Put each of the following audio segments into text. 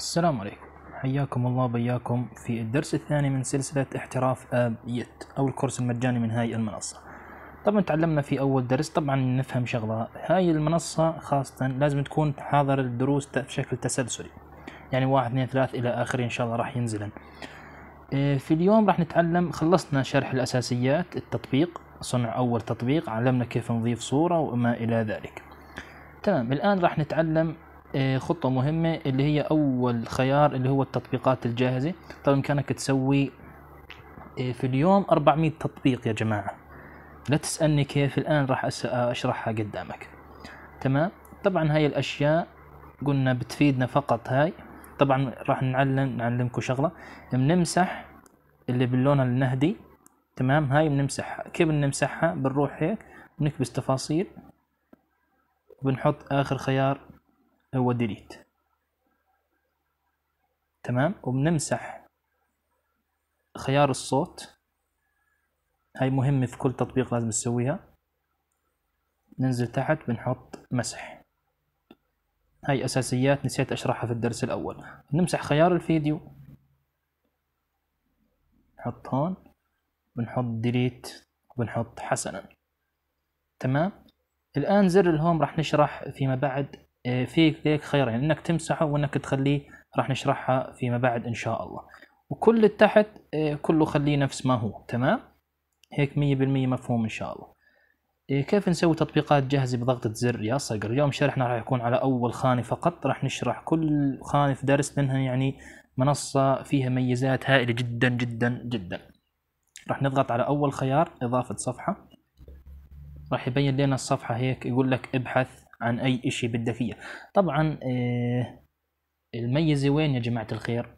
السلام عليكم حياكم الله بياكم في الدرس الثاني من سلسلة احتراف آب يت أو الكورس المجاني من هاي المنصة طبعا تعلمنا في أول درس طبعا نفهم شغلة هاي المنصة خاصة لازم تكون حاضر الدروس بشكل تسلسلي يعني واحد اثنين ثلاث إلى آخره إن شاء الله راح ينزلن إيه، في اليوم راح نتعلم خلصنا شرح الأساسيات التطبيق صنع أول تطبيق علمنا كيف نضيف صورة وما إلى ذلك تمام الآن راح نتعلم آه، خطوة مهمة اللي هي أول خيار اللي هو التطبيقات الجاهزة طبعا بإمكانك تسوي آه، في اليوم 400 تطبيق يا جماعة لا تسألني كيف الآن راح آه، أشرحها قدامك تمام طبعا هاي الأشياء قلنا بتفيدنا فقط هاي طبعا راح نعلم نعلمكم شغلة بنمسح اللي باللون النهدي تمام هاي بنمسحها كيف بنمسحها بنروح هيك بنكبس تفاصيل وبنحط آخر خيار هو ديليت تمام وبنمسح خيار الصوت هاي مهمة في كل تطبيق لازم تسويها ننزل تحت بنحط مسح هاي أساسيات نسيت أشرحها في الدرس الأول نمسح خيار الفيديو نحط هون بنحط ديليت وبنحط حسنا تمام الآن زر الهوم راح نشرح فيما بعد آه، فيك ليك خير يعني انك تمسحه وانك تخليه راح نشرحها فيما بعد ان شاء الله وكل اللي تحت آه، كله خليه نفس ما هو تمام هيك 100% مفهوم ان شاء الله آه، كيف نسوي تطبيقات جاهزة بضغطة زر يا صقر اليوم شرحنا راح يكون على أول خانة فقط راح نشرح كل خانة في درس منها يعني منصة فيها ميزات هائلة جدا جدا جدا راح نضغط على أول خيار إضافة صفحة راح يبين لنا الصفحة هيك يقول لك ابحث عن اي شيء بدك اياه طبعا آه، الميزه وين يا جماعه الخير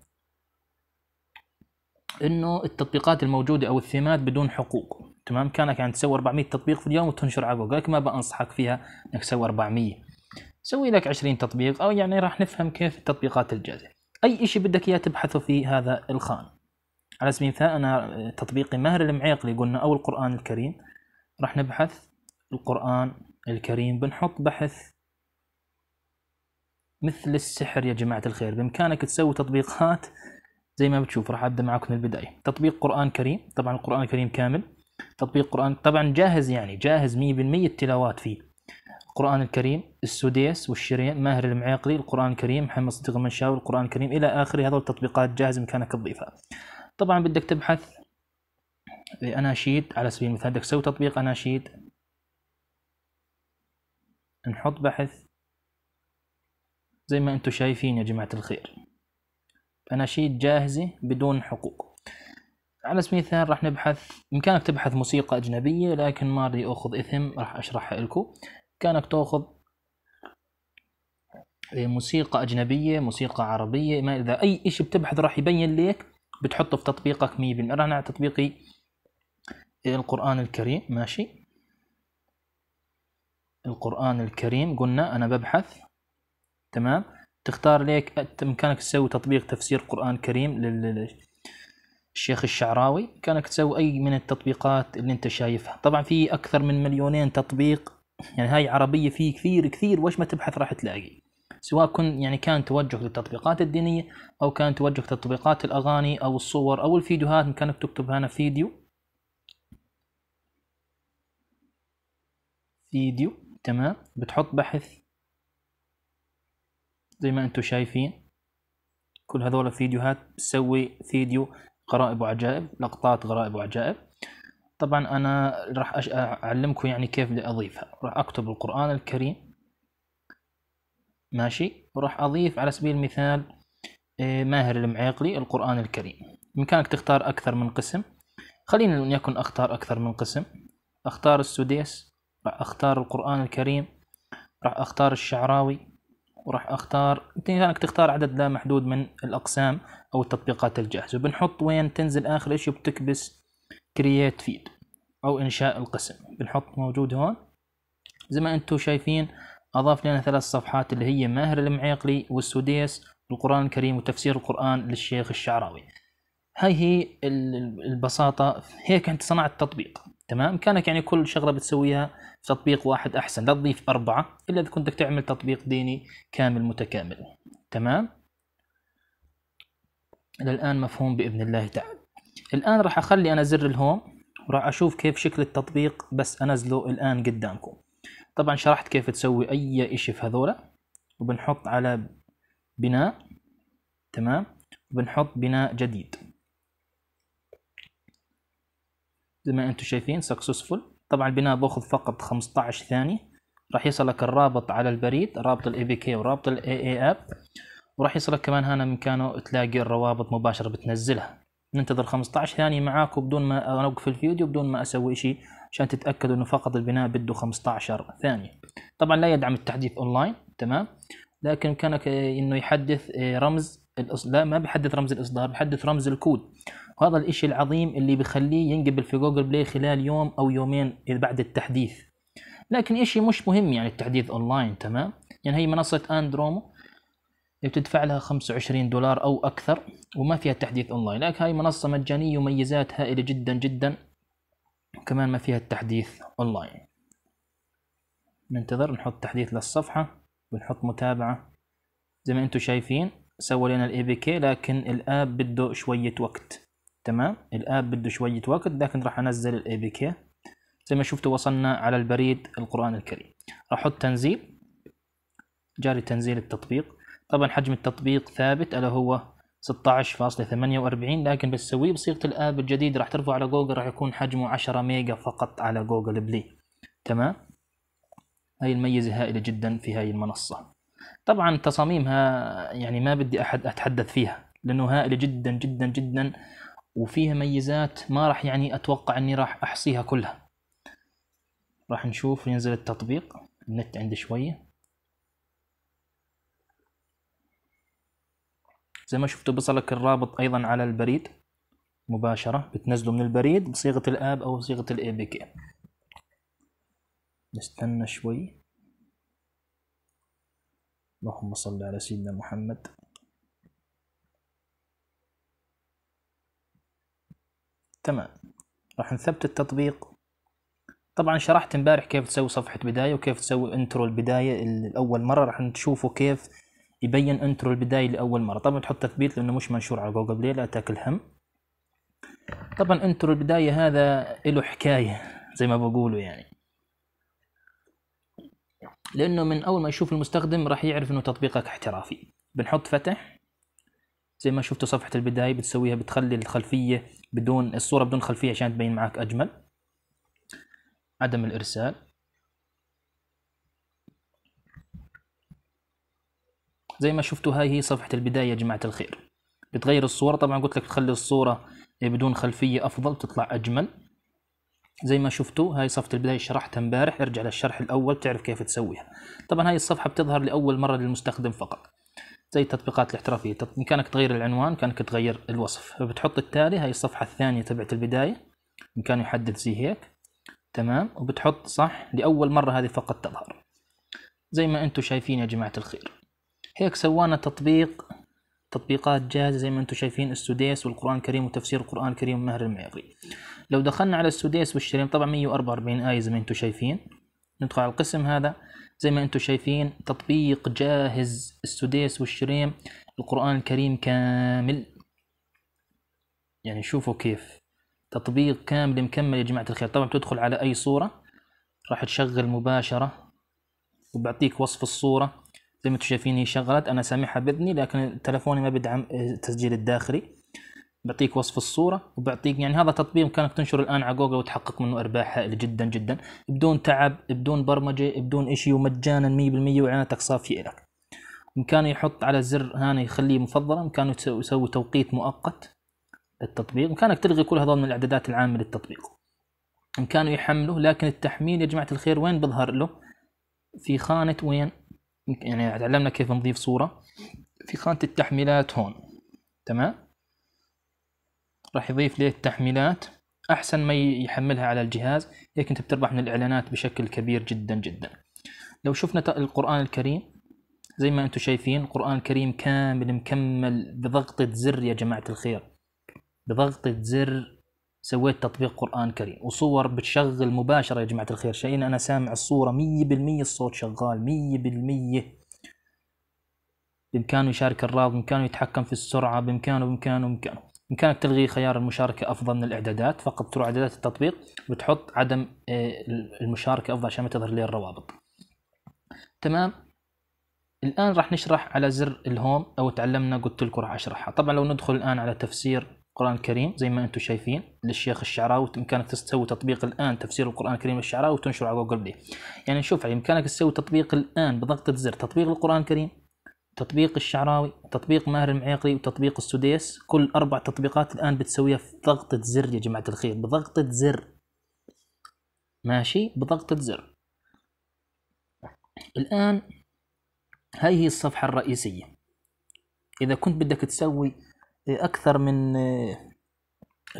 انه التطبيقات الموجوده او الثيمات بدون حقوق تمام كانك يعني تسوي 400 تطبيق في اليوم وتنشر على جوجل ما بنصحك فيها انك تسوي 400 سوي لك 20 تطبيق او يعني راح نفهم كيف التطبيقات الجاهزه اي شيء بدك اياه تبحثه في هذا الخان على سبيل المثال انا آه، تطبيقي ماهر المعيقلي قلنا او القران الكريم راح نبحث القران الكريم بنحط بحث مثل السحر يا جماعة الخير بإمكانك تسوي تطبيقات زي ما بتشوف راح أبدأ معاكم من البداية تطبيق قرآن كريم طبعا القرآن الكريم كامل تطبيق قرآن طبعا جاهز يعني جاهز 100% التلاوات فيه القرآن الكريم السوديس والشريان ماهر المعيقلي القرآن الكريم محمد صديق المنشاوي القرآن الكريم إلى آخره هذول التطبيقات جاهز بإمكانك تضيفها طبعا بدك تبحث أناشيد على سبيل المثال بدك تسوي تطبيق أناشيد نحط بحث زي ما انتم شايفين يا جماعة الخير أناشيد جاهزة بدون حقوق على سبيل المثال راح نبحث بإمكانك تبحث موسيقى أجنبية لكن ما أريد أخذ إثم راح أشرحها لكم بإمكانك تأخذ موسيقى أجنبية موسيقى عربية ما إذا أي إشي بتبحث راح يبين لك بتحطه في تطبيقك 100% راح تطبيقي القرآن الكريم ماشي القرآن الكريم قلنا أنا ببحث تمام تختار ليك بإمكانك تسوي تطبيق تفسير قرآن كريم للشيخ الشعراوي كانك تسوي أي من التطبيقات اللي أنت شايفها طبعا في أكثر من مليونين تطبيق يعني هاي عربية في كثير كثير وش ما تبحث راح تلاقي سواء كن يعني كان توجه للتطبيقات الدينية أو كان توجه تطبيقات الأغاني أو الصور أو الفيديوهات إمكانك تكتب هنا فيديو فيديو تمام بتحط بحث زي ما انتم شايفين كل هذول فيديوهات بسوي فيديو غرائب وعجائب لقطات غرائب وعجائب طبعا انا راح اعلمكم يعني كيف بدي اضيفها راح اكتب القران الكريم ماشي وراح اضيف على سبيل المثال إيه، ماهر المعيقلي القران الكريم بامكانك تختار اكثر من قسم خلينا يكن اختار اكثر من قسم اختار السديس راح اختار القرآن الكريم راح اختار الشعراوي وراح اختار بامكانك تختار عدد لا محدود من الاقسام او التطبيقات الجاهزه بنحط وين تنزل اخر شيء بتكبس كرييت فيد او انشاء القسم بنحط موجود هون زي ما انتم شايفين اضاف لنا ثلاث صفحات اللي هي ماهر المعيقلي والسوديس القران الكريم وتفسير القران للشيخ الشعراوي هاي هي البساطة هيك أنت صنعت تطبيق تمام بامكانك يعني كل شغله بتسويها في تطبيق واحد احسن لا تضيف اربعه الا اذا كنت تعمل تطبيق ديني كامل متكامل تمام الى الان مفهوم باذن الله تعالى الان راح اخلي انا زر الهوم وراح اشوف كيف شكل التطبيق بس انزله الان قدامكم طبعا شرحت كيف تسوي اي اشي في هذولا وبنحط على بناء تمام وبنحط بناء جديد زي ما انتم شايفين سكسسفول طبعا البناء باخذ فقط 15 ثانية راح يصلك الرابط على البريد رابط الاي بي كي ورابط الاي اي اب وراح يصلك كمان هنا مكانه تلاقي الروابط مباشرة بتنزلها ننتظر 15 ثانية معاك وبدون ما اوقف الفيديو بدون ما اسوي شيء عشان تتاكدوا انه فقط البناء بده 15 ثانية طبعا لا يدعم التحديث اونلاين تمام لكن بامكانك انه يحدث آه، رمز الاصدار لا ما بيحدث رمز الاصدار بيحدث رمز الكود وهذا الإشي العظيم اللي بخليه ينقبل في جوجل بلاي خلال يوم أو يومين بعد التحديث لكن إشي مش مهم يعني التحديث أونلاين تمام يعني هي منصة أندرومو بتدفع لها 25 دولار أو أكثر وما فيها تحديث أونلاين لكن هاي منصة مجانية وميزات هائلة جدا جدا وكمان ما فيها التحديث أونلاين ننتظر نحط تحديث للصفحة ونحط متابعة زي ما انتم شايفين سوى لنا الاي بي كي لكن الاب بده شوية وقت تمام الآب بده شوية وقت لكن راح أنزل الاي بي كي زي ما شفتوا وصلنا على البريد القرآن الكريم راح أحط تنزيل جاري تنزيل التطبيق طبعا حجم التطبيق ثابت ألا هو 16.48 لكن بسويه بصيغة الآب الجديد راح ترفعه على جوجل راح يكون حجمه 10 ميجا فقط على جوجل بلاي تمام هاي الميزة هائلة جدا في هاي المنصة طبعا تصاميمها يعني ما بدي أحد أتحدث فيها لأنه هائلة جدا جدا جدا وفيها ميزات ما راح يعني اتوقع اني راح احصيها كلها راح نشوف ينزل التطبيق النت عندي شويه زي ما شفتوا بصلك الرابط ايضا على البريد مباشره بتنزله من البريد بصيغه الاب او صيغه الاي بي كي نستنى شوي اللهم صل على سيدنا محمد تمام راح نثبت التطبيق طبعا شرحت امبارح كيف تسوي صفحة بداية وكيف تسوي انترو البداية الأول مرة راح تشوفوا كيف يبين انترو البداية لأول مرة طبعا تحط تثبيت لأنه مش منشور على جوجل بلاي لا تاكل هم طبعا انترو البداية هذا له حكاية زي ما بقولوا يعني لأنه من أول ما يشوف المستخدم راح يعرف إنه تطبيقك احترافي بنحط فتح زي ما شفتوا صفحة البداية بتسويها بتخلي الخلفية بدون الصوره بدون خلفيه عشان تبين معك اجمل عدم الارسال زي ما شفتوا هاي هي صفحه البدايه يا جماعه الخير بتغير الصوره طبعا قلت لك تخلي الصوره بدون خلفيه افضل تطلع اجمل زي ما شفتوا هاي صفحه البدايه شرحتها امبارح ارجع للشرح الاول تعرف كيف تسويها طبعا هاي الصفحه بتظهر لاول مره للمستخدم فقط زي التطبيقات الاحترافيه بإمكانك تغير العنوان كانك تغير الوصف فبتحط التالي هاي الصفحه الثانيه تبعت البدايه بإمكانه يحدد يحدث زي هيك تمام وبتحط صح لاول مره هذه فقط تظهر زي ما انتم شايفين يا جماعه الخير هيك سوانا تطبيق تطبيقات جاهزة زي ما انتم شايفين السوديس والقرآن الكريم وتفسير القرآن الكريم مهر المعيقي لو دخلنا على السوديس والشريم طبعا 144 آية زي ما انتم شايفين ندخل على القسم هذا زي ما انتم شايفين تطبيق جاهز السديس والشريم القرآن الكريم كامل يعني شوفوا كيف تطبيق كامل مكمل يا جماعة الخير طبعا بتدخل على أي صورة راح تشغل مباشرة وبعطيك وصف الصورة زي ما انتم شايفين هي شغلت أنا سامحها بإذني لكن تلفوني ما بدعم التسجيل آه، الداخلي بعطيك وصف الصوره وبعطيك يعني هذا تطبيق بامكانك تنشر الان على جوجل وتحقق منه ارباح هائله جدا جدا بدون تعب بدون برمجه بدون شيء ومجانا 100% واعلاناتك صافيه لك بامكانه يحط على زر هنا يخليه مفضله بامكانه يسوي توقيت مؤقت للتطبيق بامكانك تلغي كل هذول من الاعدادات العامه للتطبيق بامكانه يحمله لكن التحميل يا جماعه الخير وين بظهر له في خانه وين يعني تعلمنا كيف نضيف صوره في خانه التحميلات هون تمام راح يضيف ليه التحميلات احسن ما يحملها على الجهاز هيك انت بتربح من الاعلانات بشكل كبير جدا جدا لو شفنا القران الكريم زي ما انتم شايفين القران الكريم كامل مكمل بضغطه زر يا جماعه الخير بضغطه زر سويت تطبيق قرآن كريم وصور بتشغل مباشرة يا جماعة الخير شايفين أنا سامع الصورة 100% الصوت شغال 100% بإمكانه يشارك الرابط بإمكانه يتحكم في السرعة بإمكانه بإمكانه بإمكانه بإمكانك تلغي خيار المشاركة أفضل من الإعدادات فقط تروح إعدادات التطبيق وتحط عدم آه، المشاركة أفضل عشان ما تظهر لي الروابط تمام الآن راح نشرح على زر الهوم أو تعلمنا قلت لكم راح أشرحها طبعا لو ندخل الآن على تفسير القرآن الكريم زي ما أنتم شايفين للشيخ الشعراوي بإمكانك تسوي تطبيق الآن تفسير القرآن الكريم للشعراوي وتنشره على جوجل بلاي يعني شوف بإمكانك تسوي تطبيق الآن بضغطة زر تطبيق القرآن الكريم تطبيق الشعراوي تطبيق ماهر المعيقري وتطبيق السديس كل اربع تطبيقات الان بتسويها في ضغطه زر يا جماعه الخير بضغطه زر ماشي بضغطه زر الان هاي هي الصفحه الرئيسيه اذا كنت بدك تسوي اكثر من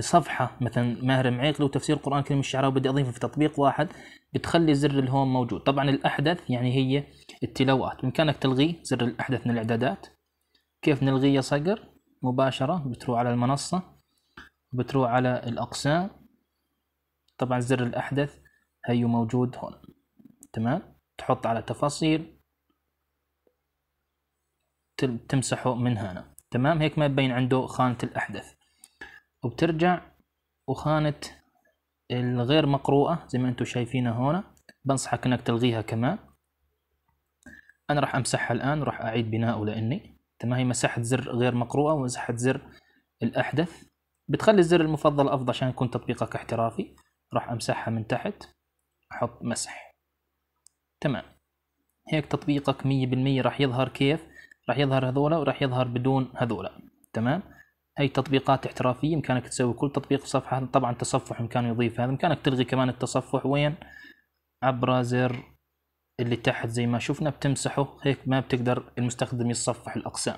صفحة مثلا ماهر لو تفسير القرآن الكريم الشعراء وبدي أضيفه في تطبيق واحد بتخلي زر الهوم موجود طبعا الأحدث يعني هي التلاوات بإمكانك تلغي زر الأحدث من الإعدادات كيف نلغيه صقر مباشرة بتروح على المنصة بتروح على الأقسام طبعا زر الأحدث هيو موجود هون تمام تحط على تفاصيل تمسحه من هنا تمام هيك ما يبين عنده خانة الأحدث وبترجع وخانة الغير مقروءة زي ما انتم شايفينها هون بنصحك انك تلغيها كمان انا راح امسحها الان وراح اعيد بنائه لاني تمام هي مساحة زر غير مقروءة ومساحة زر الاحدث بتخلي الزر المفضل افضل عشان يكون تطبيقك احترافي راح امسحها من تحت احط مسح تمام هيك تطبيقك 100% راح يظهر كيف راح يظهر هذولا وراح يظهر بدون هذولا تمام اي تطبيقات احترافيه بامكانك تسوي كل تطبيق صفحه طبعا تصفح بامكانه يضيف هذا بامكانك تلغي كمان التصفح وين عبر زر اللي تحت زي ما شفنا بتمسحه هيك ما بتقدر المستخدم يتصفح الاقسام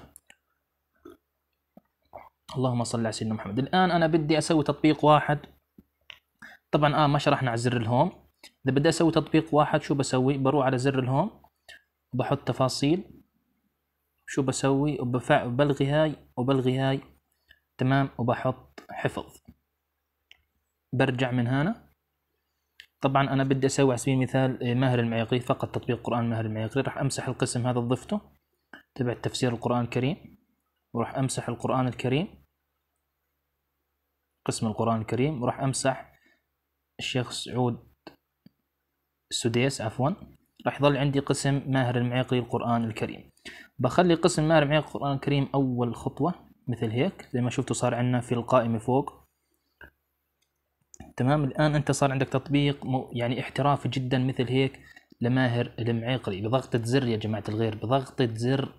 اللهم صل على سيدنا محمد الان انا بدي اسوي تطبيق واحد طبعا اه ما شرحنا على زر الهوم اذا بدي اسوي تطبيق واحد شو بسوي بروح على زر الهوم بحط تفاصيل شو بسوي وبلغي هاي وبلغي هاي تمام وبحط حفظ برجع من هنا طبعا انا بدي اسوي على سبيل المثال إيه، ماهر المعيقري فقط تطبيق قران ماهر المعيقري راح امسح القسم هذا اللي ضفته تبع تفسير القران الكريم وراح امسح القران الكريم قسم القران الكريم وراح امسح الشيخ سعود السديس عفوا راح يظل عندي قسم ماهر المعيقري القرآن الكريم بخلي قسم ماهر المعيقري القرآن الكريم أول خطوة مثل هيك زي ما شفتوا صار عندنا في القائمة فوق تمام الآن أنت صار عندك تطبيق يعني احترافي جدا مثل هيك لماهر المعيقري بضغطة زر يا جماعة الغير بضغطة زر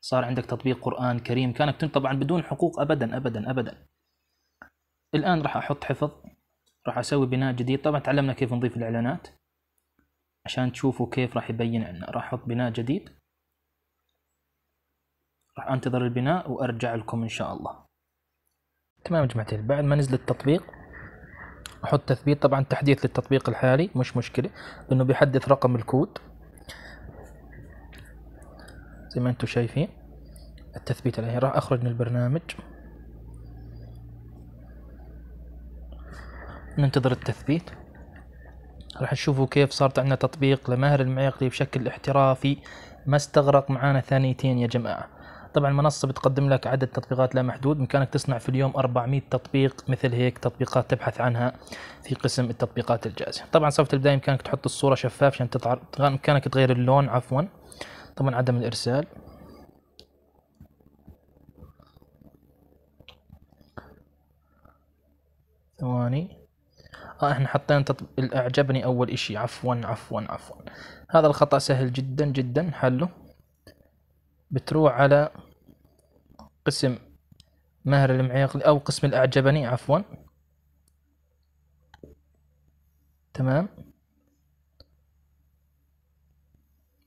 صار عندك تطبيق قرآن كريم كانك طبعا بدون حقوق أبدا أبدا أبدا الآن راح أحط حفظ راح أسوي بناء جديد طبعا تعلمنا كيف نضيف الإعلانات عشان تشوفوا كيف راح يبين عندنا راح أحط بناء جديد راح انتظر البناء وارجع لكم ان شاء الله تمام يا جماعتي بعد ما نزل التطبيق احط تثبيت طبعا تحديث للتطبيق الحالي مش مشكله لانه بيحدث رقم الكود زي ما انتم شايفين التثبيت عليه راح اخرج من البرنامج ننتظر التثبيت راح تشوفوا كيف صارت عندنا تطبيق لماهر المعيقلي بشكل احترافي ما استغرق معانا ثانيتين يا جماعه طبعا المنصه بتقدم لك عدد تطبيقات لا محدود بامكانك تصنع في اليوم 400 تطبيق مثل هيك تطبيقات تبحث عنها في قسم التطبيقات الجاهزه طبعا صفحه البدايه بامكانك تحط الصوره شفاف عشان تتعرض بامكانك تغير اللون عفوا طبعا عدم الارسال ثواني آه احنا حطينا تطب... اعجبني اول اشي عفوا عفوا عفوا هذا الخطأ سهل جدا جدا حله بتروح على قسم ماهر المعيقلي أو قسم الأعجبني عفوا تمام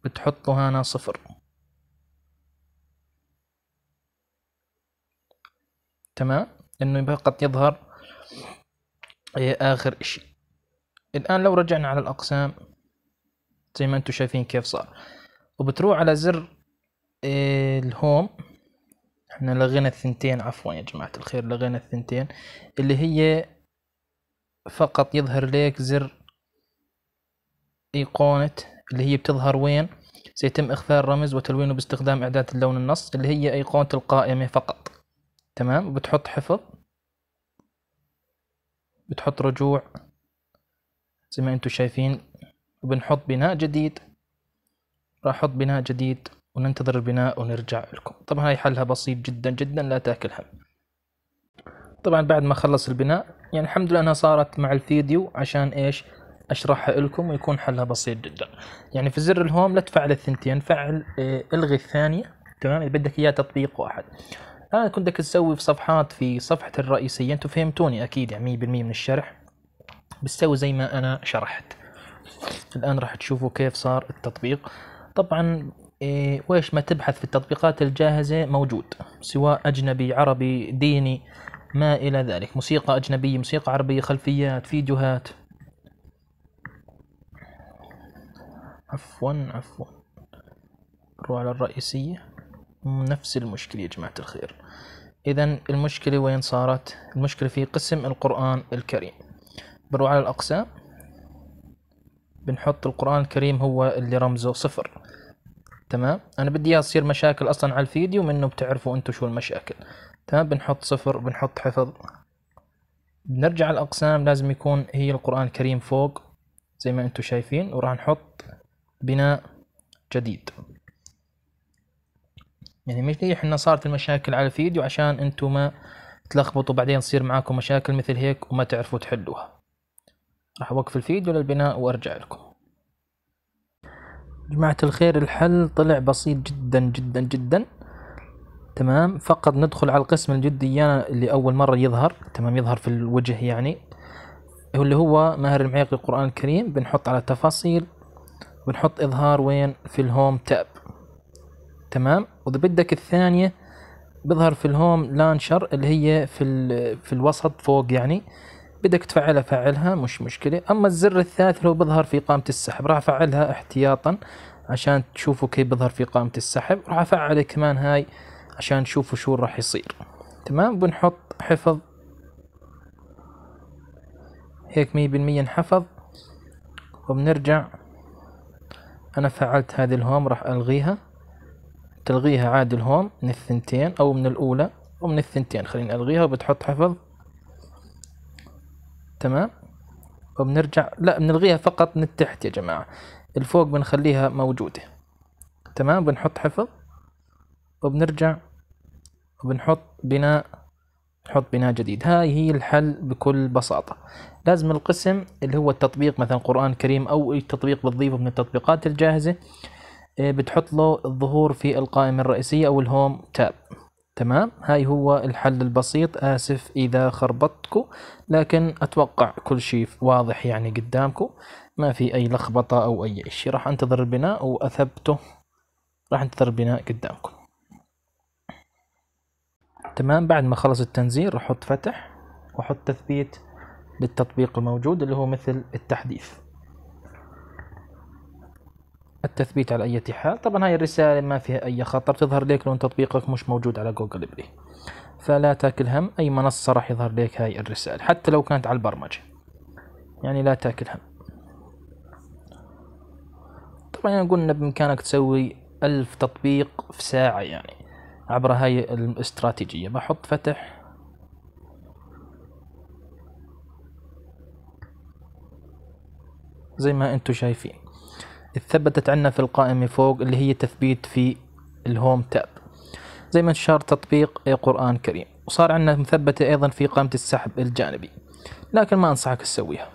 بتحطه هنا صفر تمام انه فقط يظهر إيه، اخر اشي الان لو رجعنا على الاقسام زي ما انتم شايفين كيف صار وبتروح على زر الهوم احنا لغينا الثنتين عفوا يا جماعة الخير لغينا الثنتين اللي هي فقط يظهر لك زر ايقونة اللي هي بتظهر وين سيتم إخفاء الرمز وتلوينه باستخدام إعداد اللون النص اللي هي أيقونة القائمة فقط تمام بتحط حفظ بتحط رجوع زي ما انتم شايفين وبنحط بناء جديد راح احط بناء جديد وننتظر البناء ونرجع لكم طبعا هاي حلها بسيط جدا جدا لا تاكل هم طبعا بعد ما خلص البناء يعني الحمد لله انها صارت مع الفيديو عشان ايش اشرحها لكم ويكون حلها بسيط جدا يعني في زر الهوم لا تفعل الثنتين فعل إيه الغي الثانيه تمام اذا بدك اياه تطبيق واحد انا كنت بدك تسوي في صفحات في صفحتي الرئيسيه انتم فهمتوني اكيد يعني 100% من الشرح بتسوي زي ما انا شرحت الان راح تشوفوا كيف صار التطبيق طبعا إيه، وايش ما تبحث في التطبيقات الجاهزة موجود سواء أجنبي عربي ديني ما إلى ذلك موسيقى أجنبية موسيقى عربية خلفيات فيديوهات عفوا عفوا نروح على الرئيسية نفس المشكلة يا جماعة الخير إذا المشكلة وين صارت المشكلة في قسم القرآن الكريم بنروح على الأقسام بنحط القرآن الكريم هو اللي رمزه صفر تمام انا بدي اياها تصير مشاكل اصلا على الفيديو منه بتعرفوا انتم شو المشاكل تمام بنحط صفر بنحط حفظ بنرجع الاقسام لازم يكون هي القران الكريم فوق زي ما انتم شايفين وراح نحط بناء جديد يعني مش ليه احنا صارت المشاكل على الفيديو عشان انتم ما تلخبطوا بعدين تصير معاكم مشاكل مثل هيك وما تعرفوا تحلوها راح اوقف الفيديو للبناء وارجع لكم جماعة الخير الحل طلع بسيط جدا جدا جدا تمام فقط ندخل على القسم الجدي اللي أول مرة يظهر تمام يظهر في الوجه يعني اللي هو ماهر المعيق للقرآن الكريم بنحط على تفاصيل بنحط إظهار وين في الهوم تاب تمام وإذا بدك الثانية بظهر في الهوم لانشر اللي هي في, في الوسط فوق يعني بدك تفعلها فعلها مش مشكلة أما الزر الثالث اللي هو بظهر في قائمة السحب راح أفعلها احتياطا عشان تشوفوا كيف بظهر في قائمة السحب راح أفعل كمان هاي عشان تشوفوا شو راح يصير تمام بنحط حفظ هيك مية بالمية انحفظ وبنرجع أنا فعلت هذه الهوم راح ألغيها تلغيها عادي الهوم من الثنتين أو من الأولى ومن الثنتين خليني ألغيها وبتحط حفظ تمام وبنرجع لا بنلغيها فقط من التحت يا جماعة الفوق بنخليها موجودة تمام بنحط حفظ وبنرجع وبنحط بناء نحط بناء جديد هاي هي الحل بكل بساطة لازم القسم اللي هو التطبيق مثلا قرآن كريم أو أي تطبيق بتضيفه من التطبيقات الجاهزة آه، بتحط له الظهور في القائمة الرئيسية أو الهوم تاب تمام هاي هو الحل البسيط آسف إذا خربطتكم لكن أتوقع كل شيء واضح يعني قدامكم ما في أي لخبطة أو أي شيء راح أنتظر البناء وأثبته راح أنتظر البناء قدامكم تمام بعد ما خلص التنزيل راح أحط فتح وأحط تثبيت للتطبيق الموجود اللي هو مثل التحديث التثبيت على أي حال طبعا هاي الرسالة ما فيها أي خطر تظهر لك لو تطبيقك مش موجود على جوجل بلاي فلا تاكل هم أي منصة راح يظهر لك هاي الرسالة حتى لو كانت على البرمجة يعني لا تاكل هم طبعا يعني قلنا بإمكانك تسوي ألف تطبيق في ساعة يعني عبر هاي الاستراتيجية بحط فتح زي ما انتو شايفين ثبتت عنا في القائمة فوق اللي هي تثبيت في الهوم تاب زي ما انتشار تطبيق إيه قرآن كريم وصار عنا مثبتة أيضا في قائمة السحب الجانبي لكن ما أنصحك تسويها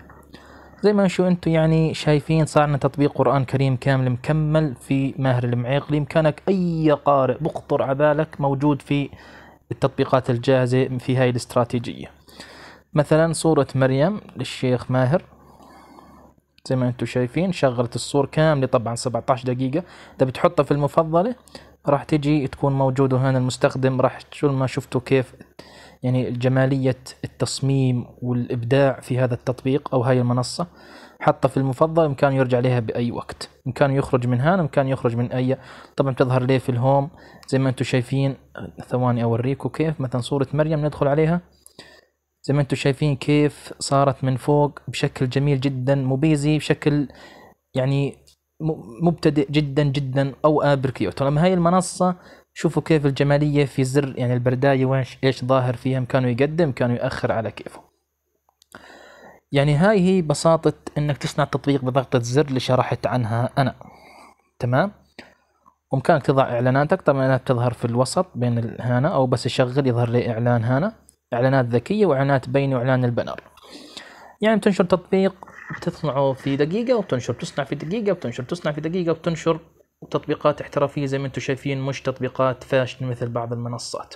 زي ما شو انتم يعني شايفين صار عنا تطبيق قرآن كريم كامل مكمل في ماهر المعيق بإمكانك أي قارئ بخطر عبالك موجود في التطبيقات الجاهزة في هاي الاستراتيجية مثلا صورة مريم للشيخ ماهر زي ما انتم شايفين شغلت الصور كامله طبعا 17 دقيقه اذا بتحطها في المفضله راح تجي تكون موجوده هنا المستخدم راح شو ما شفتوا كيف يعني جماليه التصميم والابداع في هذا التطبيق او هاي المنصه حطها في المفضل بامكانه يرجع لها باي وقت امكان يخرج من هنا امكان يخرج من اي طبعا تظهر ليه في الهوم زي ما انتم شايفين ثواني اوريكم كيف مثلا صوره مريم ندخل عليها زي ما انتم شايفين كيف صارت من فوق بشكل جميل جدا مبيزي بشكل يعني مبتدئ جدا جدا او ابركيوت لما هاي المنصه شوفوا كيف الجماليه في زر يعني البردايه وين ايش ظاهر فيها كانوا يقدم كانوا ياخر على كيفه يعني هاي هي بساطة انك تصنع تطبيق بضغطة زر اللي شرحت عنها انا تمام بامكانك تضع اعلاناتك طبعا تظهر في الوسط بين هنا او بس اشغل يظهر لي اعلان هنا اعلانات ذكيه واعلانات بين واعلان البنر يعني بتنشر تطبيق بتصنعه في دقيقه وبتنشر تصنع في دقيقه وبتنشر تصنع في دقيقه وبتنشر تطبيقات احترافيه زي ما انتم شايفين مش تطبيقات فاشن مثل بعض المنصات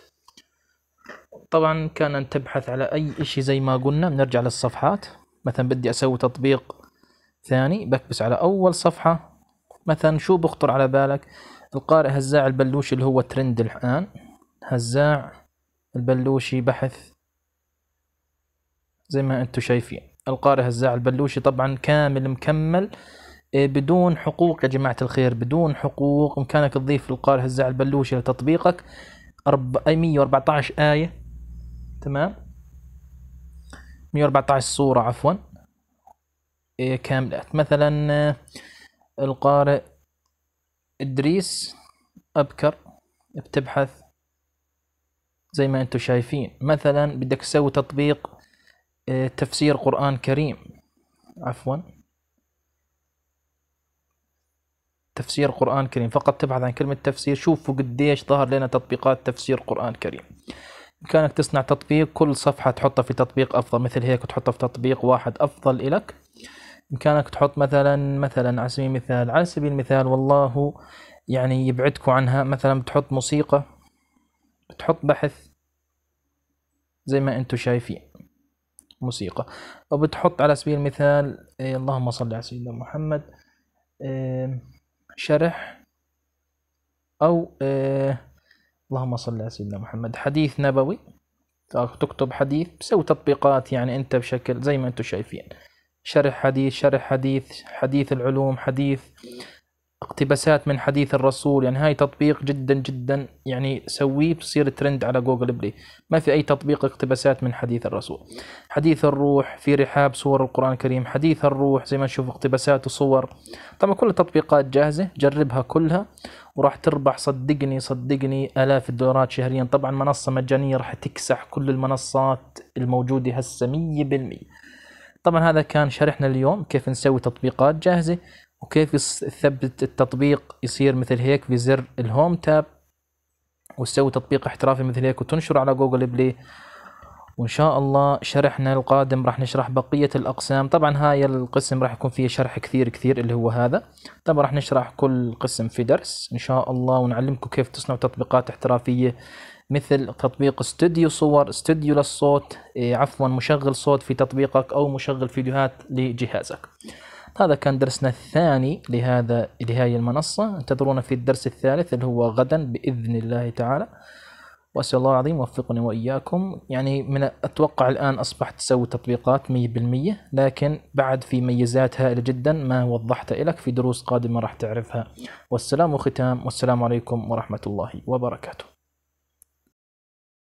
طبعا كان تبحث على اي شيء زي ما قلنا بنرجع للصفحات مثلا بدي اسوي تطبيق ثاني بكبس على اول صفحه مثلا شو بخطر على بالك القارئ هزاع البلوش اللي هو ترند الان هزاع البلوشي بحث زي ما انتم شايفين القارئ هزاع البلوشي طبعا كامل مكمل إيه، بدون حقوق يا جماعة الخير بدون حقوق بإمكانك تضيف القارئ هزاع البلوشي لتطبيقك أرب... 114 آية تمام 114 صورة عفوا إيه، كاملات مثلا آه، القارئ إدريس أبكر بتبحث زي ما انتم شايفين مثلا بدك تسوي تطبيق آه، تفسير قرآن كريم عفوا تفسير قرآن كريم فقط تبحث عن كلمة تفسير شوفوا قديش ظهر لنا تطبيقات تفسير قرآن كريم بإمكانك تصنع تطبيق كل صفحة تحطها في تطبيق أفضل مثل هيك تحطها في تطبيق واحد أفضل إلك بإمكانك تحط مثلا مثلا على سبيل المثال على سبيل المثال والله يعني يبعدكم عنها مثلا بتحط موسيقى تحط بحث زي ما انتم شايفين موسيقى او بتحط على سبيل المثال إيه اللهم صل على سيدنا محمد إيه شرح او إيه اللهم صل على سيدنا محمد حديث نبوي تكتب حديث تسوي تطبيقات يعني انت بشكل زي ما انتم شايفين شرح حديث شرح حديث حديث العلوم حديث اقتباسات من حديث الرسول يعني هاي تطبيق جدا جدا يعني سويه بصير ترند على جوجل بلاي ما في أي تطبيق اقتباسات من حديث الرسول حديث الروح في رحاب صور القرآن الكريم حديث الروح زي ما نشوف اقتباسات وصور طبعا كل التطبيقات جاهزة جربها كلها وراح تربح صدقني صدقني آلاف الدولارات شهريا طبعا منصة مجانية راح تكسح كل المنصات الموجودة هسه 100% طبعا هذا كان شرحنا اليوم كيف نسوي تطبيقات جاهزة وكيف تثبت التطبيق يصير مثل هيك في زر الهوم تاب وتسوي تطبيق احترافي مثل هيك وتنشره على جوجل بلاي وان شاء الله شرحنا القادم راح نشرح بقية الاقسام طبعا هاي القسم راح يكون فيه شرح كثير كثير اللي هو هذا طبعا راح نشرح كل قسم في درس ان شاء الله ونعلمكم كيف تصنعوا تطبيقات احترافية مثل تطبيق استوديو صور استوديو للصوت إيه، عفوا مشغل صوت في تطبيقك او مشغل فيديوهات لجهازك هذا كان درسنا الثاني لهذا لهذه المنصة انتظرونا في الدرس الثالث اللي هو غدا بإذن الله تعالى وأسأل الله العظيم يوفقني وإياكم يعني من أتوقع الآن أصبحت تسوي تطبيقات 100% لكن بعد في ميزات هائلة جدا ما وضحتها لك في دروس قادمة راح تعرفها والسلام وختام والسلام عليكم ورحمة الله وبركاته